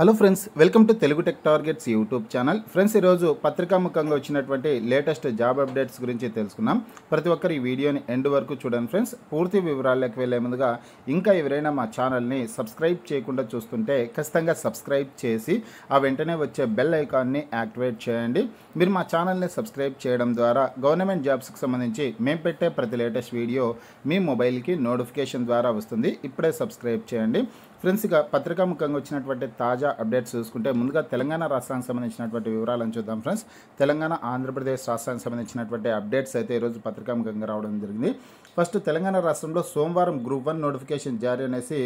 hello friends welcome to Telugu tech targets YouTube channel friends ఈరోజు పత్రికాముఖంగా వచ్చినటువంటి లేటెస్ట్ జాబ్ అప్డేట్స్ గురించి తెలుసుకున్నాం ప్రతి ఒక్కరు ఈ వీడియోని ఎండ్ వరకు చూడండి ఫ్రెండ్స్ పూర్తి వివరాల్లోకి వెళ్ళే ముందుగా ఇంకా ఎవరైనా మా ఛానల్ని సబ్స్క్రైబ్ చేయకుండా చూస్తుంటే ఖచ్చితంగా సబ్స్క్రైబ్ చేసి ఆ వెంటనే వచ్చే బెల్ ఐకాన్ని యాక్టివేట్ చేయండి మీరు మా ఛానల్ని సబ్స్క్రైబ్ చేయడం ద్వారా గవర్నమెంట్ జాబ్స్కి సంబంధించి మేము పెట్టే ప్రతి లేటెస్ట్ వీడియో మీ మొబైల్కి నోటిఫికేషన్ ద్వారా వస్తుంది ఇప్పుడే సబ్స్క్రైబ్ చేయండి ఫ్రెండ్స్ ఇక పత్రికాముఖంగా వచ్చినటువంటి తాజా అప్డేట్స్ చూసుకుంటే ముందుగా తెలంగాణ రాష్ట్రానికి సంబంధించినటువంటి వివరాలను చూద్దాం ఫ్రెండ్స్ తెలంగాణ ఆంధ్రప్రదేశ్ రాష్ట్రానికి సంబంధించినటువంటి అప్డేట్స్ అయితే ఈరోజు పత్రికాముఖంగా రావడం జరిగింది ఫస్ట్ తెలంగాణ రాష్ట్రంలో సోమవారం గ్రూప్ వన్ నోటిఫికేషన్ జారీ అనేసి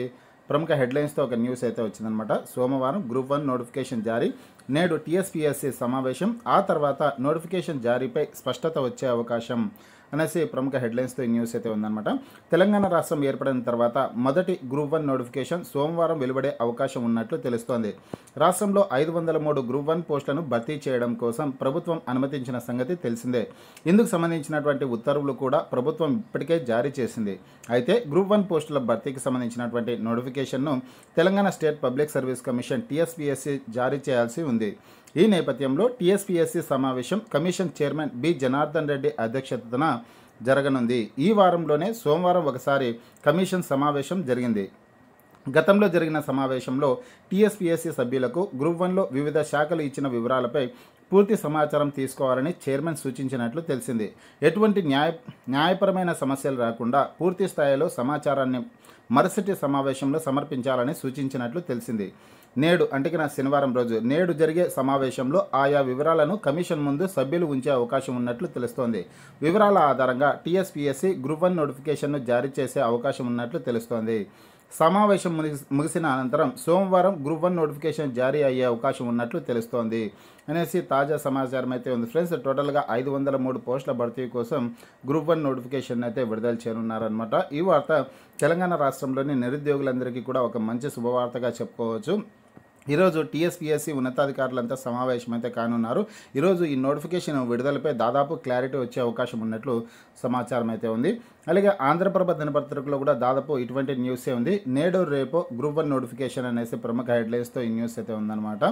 ప్రముఖ హెడ్లైన్స్తో ఒక న్యూస్ అయితే వచ్చిందనమాట సోమవారం గ్రూప్ వన్ నోటిఫికేషన్ జారీ నేడు టీఎస్పీఎస్సీ సమావేశం ఆ తర్వాత నోటిఫికేషన్ జారీపై స్పష్టత వచ్చే అవకాశం అనేసి ప్రముఖ హెడ్లైన్స్తో ఈ న్యూస్ అయితే ఉందన్నమాట తెలంగాణ రాష్ట్రం ఏర్పడిన తర్వాత మొదటి గ్రూప్ వన్ నోటిఫికేషన్ సోమవారం వెలువడే అవకాశం ఉన్నట్లు తెలుస్తోంది రాష్ట్రంలో ఐదు వందల మూడు గ్రూప్ వన్ పోస్టులను భర్తీ చేయడం కోసం ప్రభుత్వం అనుమతించిన సంగతి తెలిసిందే ఇందుకు సంబంధించినటువంటి ఉత్తర్వులు కూడా ప్రభుత్వం ఇప్పటికే జారీ చేసింది అయితే గ్రూప్ వన్ పోస్టుల భర్తీకి సంబంధించినటువంటి నోటిఫికేషన్ను Telangana state public service commission TSPSC జారీ చేయాల్సి ఉంది ఈ నేపథ్యంలో టీఎస్పీఎస్సీ సమావేశం commission chairman B Janardhan Reddy అధ్యక్షతన జరగనుంది ఈ వారంలోనే సోమవారం ఒకసారి కమిషన్ సమావేశం జరిగింది గతంలో జరిగిన సమావేశంలో టీఎస్పీఎస్సీ సభ్యులకు గ్రూప్ వన్లో వివిధ శాఖలు ఇచ్చిన వివరాలపై పూర్తి సమాచారం తీసుకోవాలని చైర్మన్ సూచించినట్లు తెలిసింది ఎటువంటి న్యాయ న్యాయపరమైన సమస్యలు రాకుండా పూర్తి స్థాయిలో సమాచారాన్ని మరుసటి సమావేశంలో సమర్పించాలని సూచించినట్లు తెలిసింది నేడు అంటే నా శనివారం రోజు నేడు జరిగే సమావేశంలో ఆయా వివరాలను కమిషన్ ముందు సభ్యులు ఉంచే అవకాశం ఉన్నట్లు తెలుస్తోంది వివరాల ఆధారంగా టీఎస్పీఎస్సీ గ్రూప్ వన్ నోటిఫికేషన్ను జారీ చేసే అవకాశం ఉన్నట్లు తెలుస్తోంది సమావేశం ముగిసిన అనంతరం సోమవారం గ్రూప్ వన్ నోటిఫికేషన్ జారీ అయ్యే అవకాశం ఉన్నట్లు తెలుస్తోంది అనేసి తాజా సమాచారం అయితే ఉంది ఫ్రెండ్స్ టోటల్గా ఐదు వందల మూడు పోస్టుల భర్తీ కోసం గ్రూప్ వన్ నోటిఫికేషన్ అయితే విడుదల చేయనున్నారనమాట ఈ వార్త తెలంగాణ రాష్ట్రంలోని నిరుద్యోగులందరికీ కూడా ఒక మంచి శుభవార్తగా చెప్పుకోవచ్చు ఈరోజు టీఎస్పీఎస్సీ ఉన్నతాధికారులంతా సమావేశం అయితే కానున్నారు ఈరోజు ఈ నోటిఫికేషన్ విడుదలపై దాదాపు క్లారిటీ వచ్చే అవకాశం ఉన్నట్లు సమాచారం అయితే ఉంది అలాగే ఆంధ్రప్రభ దినపత్రికలో కూడా దాదాపు ఇటువంటి న్యూసే ఉంది నేడు రేపు గ్రూప్ వన్ నోటిఫికేషన్ అనేసి ప్రముఖ హెడ్లైన్స్తో ఈ న్యూస్ అయితే ఉందన్నమాట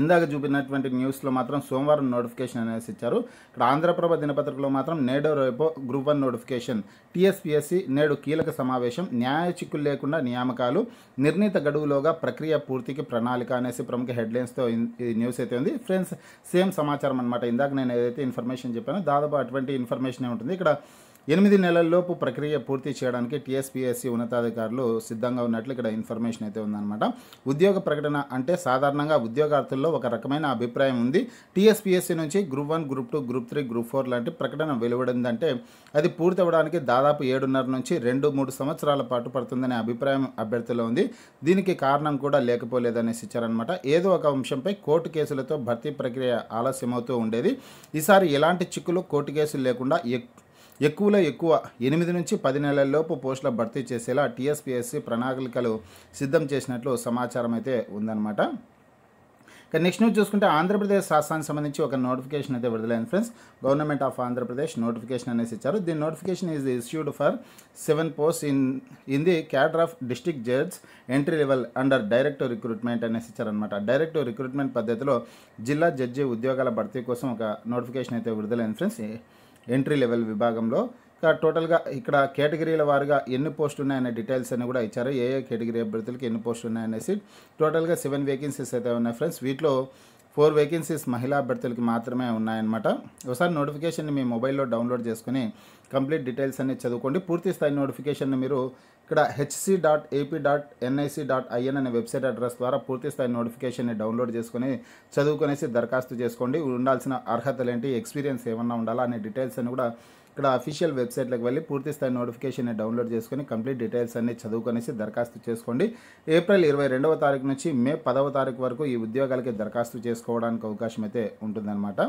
ఇందాక చూపినటువంటి న్యూస్లో మాత్రం సోమవారం నోటిఫికేషన్ అనేసి ఇచ్చారు ఇక్కడ ఆంధ్రప్రభ దినపత్రికలో మాత్రం నేడు రేపు గ్రూప్ వన్ నోటిఫికేషన్ టీఎస్పీఎస్సీ నేడు కీలక సమావేశం న్యాయ చిక్కులు లేకుండా నియామకాలు నిర్ణీత గడువులోగా ప్రక్రియ పూర్తికి ప్రణాళిక అనేసి ప్రముఖ హెడ్లైన్స్తో ఈ న్యూస్ అయితే ఉంది ఫ్రెండ్స్ సేమ్ సమాచారం అనమాట ఇందాక నేను ఏదైతే ఇన్ఫర్మేషన్ చెప్పానో దాదాపు అటువంటి ఇన్ఫర్మేషన్ ఉంటుంది ఇక్కడ ఎనిమిది నెలల్లోపు ప్రక్రియ పూర్తి చేయడానికి టీఎస్పీఎస్సీ ఉన్నతాధికారులు సిద్ధంగా ఉన్నట్లు ఇక్కడ ఇన్ఫర్మేషన్ అయితే ఉందన్నమాట ఉద్యోగ ప్రకటన అంటే సాధారణంగా ఉద్యోగార్థుల్లో ఒక రకమైన అభిప్రాయం ఉంది టీఎస్పీఎస్సీ నుంచి group one group two group three group four లాంటి ప్రకటన వెలువడిందంటే అది అవ్వడానికి దాదాపు ఏడున్నర నుంచి రెండు మూడు సంవత్సరాల పాటు పడుతుందనే అభిప్రాయం అభ్యర్థిలో ఉంది దీనికి కారణం కూడా లేకపోలేదనేసి ఇచ్చారనమాట ఏదో ఒక అంశంపై కోర్టు కేసులతో భర్తీ ప్రక్రియ ఆలస్యమవుతూ ఉండేది ఈసారి ఎలాంటి చిక్కులు కోర్టు కేసులు లేకుండా ఎక్కువలో ఎక్కువ ఎనిమిది నుంచి పది నెలల్లోపు పోస్టుల భర్తీ చేసేలా టీఎస్పీఎస్సీ ప్రణాళికలు సిద్ధం చేసినట్లు సమాచారం అయితే ఉందన్నమాట ఇక నెక్స్ట్ న్యూస్ చూసుకుంటే ఆంధ్రప్రదేశ్ రాష్ట్రానికి సంబంధించి ఒక నోటిఫికేషన్ అయితే విడుదలైంది friends government of Andhra Pradesh notification అనేసి ఇచ్చారు దీని notification is issued for seven post in in the cadre of district judge entry level under director recruitment అనేసి ఇచ్చారనమాట డైరెక్టర్ రిక్రూట్మెంట్ పద్ధతిలో జిల్లా జడ్జి ఉద్యోగాల భర్తీ కోసం ఒక నోటిఫికేషన్ అయితే విడుదలైంది ఫ్రెండ్స్ ఎంట్రీ లెవెల్ విభాగంలో టోటల్గా ఇక్కడ కేటగిరీల వారిగా ఎన్ని పోస్టులు ఉన్నాయనే డీటెయిల్స్ అని కూడా ఇచ్చారు ఏ ఏ కేటగిరీ అభ్యర్థులకి ఎన్ని పోస్టులు ఉన్నాయనేసి టోటల్గా సెవెన్ వేకెన్సీస్ అయితే ఉన్నాయి ఫ్రెండ్స్ వీటిలో ఫోర్ వేకెన్సీస్ మహిళా అభ్యర్థులకి మాత్రమే ఉన్నాయన్నమాట ఒకసారి నోటిఫికేషన్ని మీ మొబైల్లో డౌన్లోడ్ చేసుకుని కంప్లీట్ డీటెయిల్స్ అన్ని చదువుకోండి పూర్తి స్థాయి నోటిఫికేషన్ని మీరు ఇక్కడ HC dot AP dot NIC dot IN అనే వెబ్సైట్ అడ్రస్ ద్వారా పూర్తి స్థాయి నోటిఫికేషన్ని డౌన్లోడ్ చేసుకుని చదువుకునేసి దరఖాస్తు చేసుకోండి ఉండాల్సిన అర్హతలు ఏంటి ఎక్స్పీరియన్స్ ఏమన్నా ఉండాలా అనే డీటెయిల్స్ అని కూడా ఇక్కడ అఫీషియల్ వెబ్సైట్లకు వెళ్ళి పూర్తిస్థాయి నోటిఫికేషన్ డౌన్లోడ్ చేసుకొని కంప్లీట్ డీటెయిల్స్ అన్ని చదువుకొనేసి దరఖాస్తు చేసుకోండి ఏప్రిల్ ఇరవై రెండవ తారీఖు నుంచి మే పదవ తారీఖు వరకు ఈ ఉద్యోగాలకి దరఖాస్తు చేసుకోవడానికి అవకాశం అయితే ఉంటుందన్నమాట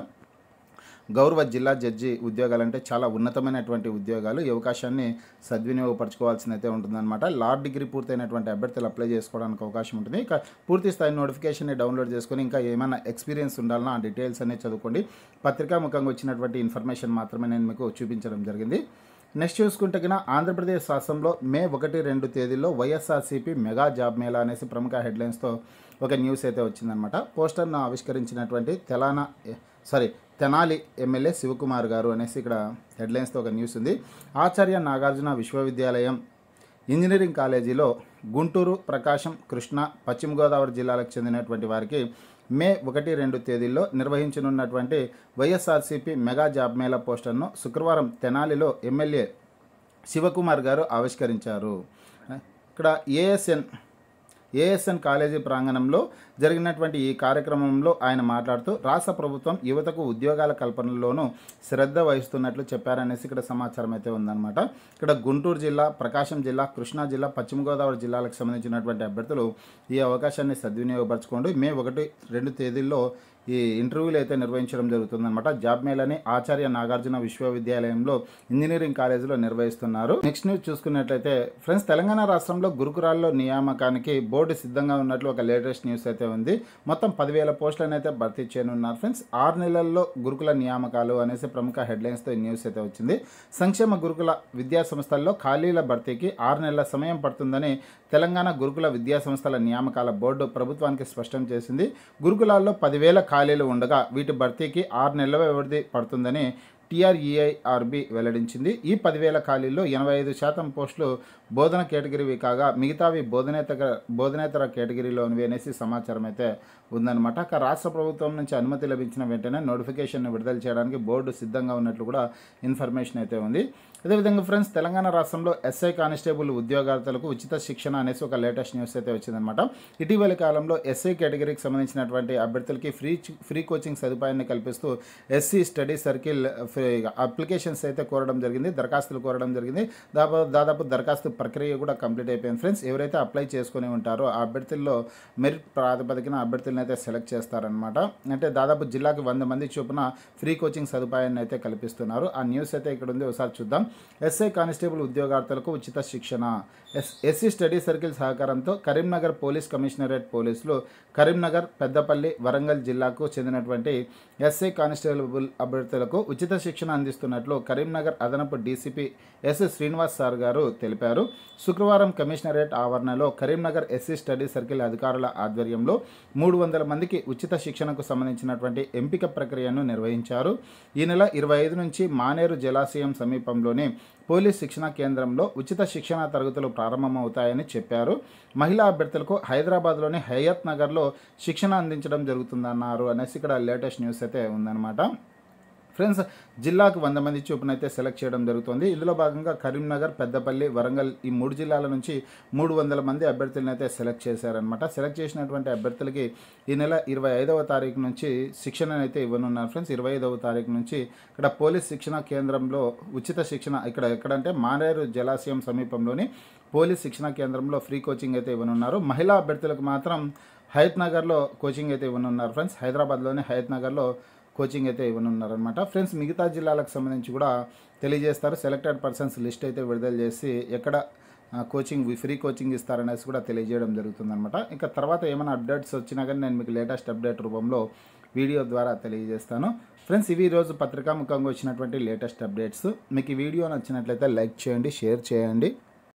గౌరవ జిల్లా జడ్జి ఉద్యోగాలు అంటే చాలా ఉన్నతమైనటువంటి ఉద్యోగాలు ఈ అవకాశాన్ని సద్వినియోగపరచుకోవాల్సినైతే ఉంటుందన్నమాట లా డిగ్రీ పూర్తయినటువంటి అభ్యర్థులు అప్లై చేసుకోవడానికి అవకాశం ఉంటుంది ఇక పూర్తి స్థాయి నోటిఫికేషన్ని డౌన్లోడ్ చేసుకొని ఇంకా ఏమైనా ఎక్స్పీరియన్స్ ఉండాలన్నా ఆ డీటెయిల్స్ అనేది చదువుకోండి పత్రికాముఖంగా వచ్చినటువంటి ఇన్ఫర్మేషన్ మాత్రమే నేను మీకు చూపించడం జరిగింది నెక్స్ట్ చూసుకుంటే కింద ఆంధ్రప్రదేశ్ రాష్ట్రంలో మే ఒకటి రెండు తేదీల్లో వైఎస్ఆర్సీపీ మెగా జాబ్ మేళా అనేసి ప్రముఖ హెడ్లైన్స్తో ఒక న్యూస్ అయితే వచ్చిందనమాట పోస్టర్ను ఆవిష్కరించినటువంటి తెలంగాణ సారీ తెనాలి ఎమ్మెల్యే శివకుమార్ గారు అనేసి ఇక్కడ హెడ్లైన్స్తో ఒక న్యూస్ ఉంది ఆచార్య నాగార్జున విశ్వవిద్యాలయం ఇంజనీరింగ్ కాలేజీలో గుంటూరు ప్రకాశం కృష్ణ పశ్చిమ గోదావరి జిల్లాలకు చెందినటువంటి వారికి మే ఒకటి రెండు తేదీల్లో నిర్వహించనున్నటువంటి వైఎస్ఆర్సీపీ మెగా జాబ్ మేళా పోస్టర్ను శుక్రవారం తెనాలిలో ఎమ్మెల్యే శివకుమార్ గారు ఆవిష్కరించారు ఇక్కడ ఏఎస్ఎన్ ఏఎస్ఎన్ కాలేజీ ప్రాంగణంలో జరిగినటువంటి ఈ కార్యక్రమంలో ఆయన మాట్లాడుతూ రాష్ట్ర ప్రభుత్వం యువతకు ఉద్యోగాల కల్పనలోనూ శ్రద్ధ వహిస్తున్నట్లు చెప్పారనేసి ఇక్కడ సమాచారం అయితే ఉందన్నమాట ఇక్కడ గుంటూరు జిల్లా ప్రకాశం జిల్లా కృష్ణా జిల్లా పశ్చిమ గోదావరి జిల్లాలకు సంబంధించినటువంటి అభ్యర్థులు ఈ అవకాశాన్ని సద్వినియోగపరచుకోండి మే ఒకటి రెండు తేదీల్లో ఈ ఇంటర్వ్యూలు అయితే నిర్వహించడం జరుగుతుందన్నమాట జాబ్ మేళని ఆచార్య నాగార్జున విశ్వవిద్యాలయంలో ఇంజనీరింగ్ కాలేజీలో నిర్వహిస్తున్నారు నెక్స్ట్ న్యూస్ చూసుకున్నట్లయితే ఫ్రెండ్స్ తెలంగాణ రాష్ట్రంలో గురుకురాల్లో నియామకానికి బోర్డు సిద్ధంగా ఉన్నట్లు ఒక లేటెస్ట్ న్యూస్ అయితే అయితే ఉంది మొత్తం పదివేల పోస్టులను అయితే భర్తీ చేయనున్నారు ఫ్రెండ్స్ ఆరు నెలల్లో గురుకుల నియామకాలు అనేసి ప్రముఖ హెడ్లైన్స్తో ఈ న్యూస్ అయితే వచ్చింది సంక్షేమ గురుకుల విద్యా సంస్థల్లో ఖాళీల భర్తీకి ఆరు నెలల సమయం పడుతుందని తెలంగాణ గురుకుల విద్యా సంస్థల నియామకాల బోర్డు ప్రభుత్వానికి స్పష్టం చేసింది గురుకులాల్లో పదివేల ఖాళీలు ఉండగా వీటి భర్తీకి ఆరు నెలల వ్యవధి పడుతుందని టీఆర్ఈఐఆర్బి వెల్లడించింది ఈ పదివేల ఖాళీల్లో ఎనభై ఐదు శాతం పోస్టులు బోధన కేటగిరీవి కాగా మిగతావి బోధనేతర బోధనేతర కేటగిరీలోనివి అనేసి సమాచారం అయితే ఉందన్నమాట అక్కడ రాష్ట్ర ప్రభుత్వం నుంచి అనుమతి లభించిన వెంటనే నోటిఫికేషన్ విడుదల చేయడానికి బోర్డు సిద్ధంగా ఉన్నట్లు కూడా ఇన్ఫర్మేషన్ అయితే ఉంది అదేవిధంగా ఫ్రెండ్స్ తెలంగాణ రాష్ట్రంలో ఎస్ఐ కానిస్టేబుల్ ఉద్యోగార్థులకు ఉచిత శిక్షణ అనేసి ఒక లేటెస్ట్ న్యూస్ అయితే వచ్చిందనమాట ఇటీవల కాలంలో ఎస్ఐ కేటగిరీకి సంబంధించినటువంటి అభ్యర్థులకి ఫ్రీ ఫ్రీ కోచింగ్ సదుపాయాన్ని కల్పిస్తూ ఎస్సీ స్టడీ సర్కిల్ అప్లికేషన్స్ అయితే కోరడం జరిగింది దరఖాస్తులు కోరడం జరిగింది దాదాపు దాదాపు దరఖాస్తు ప్రక్రియ కూడా కంప్లీట్ అయిపోయింది ఫ్రెండ్స్ ఎవరైతే అప్లై చేసుకుని ఉంటారో ఆ అభ్యర్థుల్లో మెరిట్ ప్రాతిపదికన అభ్యర్థులను అయితే సెలెక్ట్ చేస్తారనమాట అంటే దాదాపు జిల్లాకి వంద మంది చొప్పున ఫ్రీ కోచింగ్ సదుపాయాన్ని అయితే కల్పిస్తున్నారు ఆ న్యూస్ అయితే ఇక్కడ ఉంది ఒకసారి చూద్దాం ఎస్ఐ కానిస్టేబుల్ ఉద్యోగార్థులకు ఉచిత శిక్షణ ఎస్ ఎస్సీ స్టడీ సర్కిల్ సహకారంతో కరీంనగర్ పోలీస్ కమిషనరేట్ పోలీసులు కరీంనగర్ పెద్దపల్లి వరంగల్ జిల్లాకు చెందినటువంటి ఎస్ఐ కానిస్టేబుల్ అభ్యర్థులకు ఉచిత శిక్షణ అందిస్తున్నట్లు కరీంనగర్ అదనపు డీసీపీ ఎస్ శ్రీనివాస్ సార్ గారు తెలిపారు శుక్రవారం కమిషనరేట్ ఆవరణలో కరీంనగర్ ఎస్సీ స్టడీ సర్కిల్ అధికారుల ఆధ్వర్యంలో మూడు వందల మందికి ఉచిత శిక్షణకు సంబంధించినటువంటి ఎంపిక ప్రక్రియను నిర్వహించారు ఈ నెల ఇరవై ఐదు నుంచి మానేరు జలాశయం సమీపంలోని త్వరలోనే పోలీస్ శిక్షణ కేంద్రంలో ఉచిత శిక్షణ తరగతులు ప్రారంభమవుతాయని చెప్పారు మహిళా అభ్యర్థులకు హైదరాబాద్లోని హయత్ నగర్లో శిక్షణ అందించడం జరుగుతుందన్నారు అనేసి ఇక్కడ లేటెస్ట్ న్యూస్ అయితే ఉందన్నమాట ఫ్రెండ్స్ జిల్లాకు వంద మంది చొప్పున అయితే సెలెక్ట్ చేయడం జరుగుతుంది ఇందులో భాగంగా కరీంనగర్ పెద్దపల్లి వరంగల్ ఈ మూడు జిల్లాల నుంచి మూడు వందల మంది అభ్యర్థులను అయితే సెలెక్ట్ చేశారనమాట సెలెక్ట్ చేసినటువంటి అభ్యర్థులకి ఈ నెల ఇరవై ఐదవ తారీఖు నుంచి శిక్షణ అయితే ఇవ్వనున్నారు ఫ్రెండ్స్ ఇరవై ఐదవ తారీఖు నుంచి ఇక్కడ పోలీస్ శిక్షణ కేంద్రంలో ఉచిత శిక్షణ ఇక్కడ ఎక్కడంటే మానేరు జలాశయం సమీపంలోని పోలీస్ శిక్షణ కేంద్రంలో ఫ్రీ కోచింగ్ అయితే ఇవ్వనున్నారు మహిళా అభ్యర్థులకు మాత్రం హయత్ నగర్లో కోచింగ్ అయితే ఇవ్వనున్నారు ఫ్రెండ్స్ హైదరాబాద్లోని హయత్ నగర్లో కోచింగ్ అయితే ఇవ్వనున్నారనమాట ఫ్రెండ్స్ మిగతా జిల్లాలకు సంబంధించి కూడా తెలియజేస్తారు సెలెక్టెడ్ పర్సన్స్ లిస్ట్ అయితే విడుదల చేసి ఎక్కడ కోచింగ్ ఫ్రీ కోచింగ్ ఇస్తారనేసి కూడా తెలియజేయడం జరుగుతుందనమాట ఇంకా తర్వాత ఏమైనా అప్డేట్స్ వచ్చినా కానీ నేను మీకు లేటెస్ట్ అప్డేట్ రూపంలో వీడియో ద్వారా తెలియజేస్తాను ఫ్రెండ్స్ ఇవి రోజు పత్రికాముఖంగా వచ్చినటువంటి లేటెస్ట్ అప్డేట్స్ మీకు ఈ వీడియో నచ్చినట్లయితే లైక్ చేయండి షేర్ చేయండి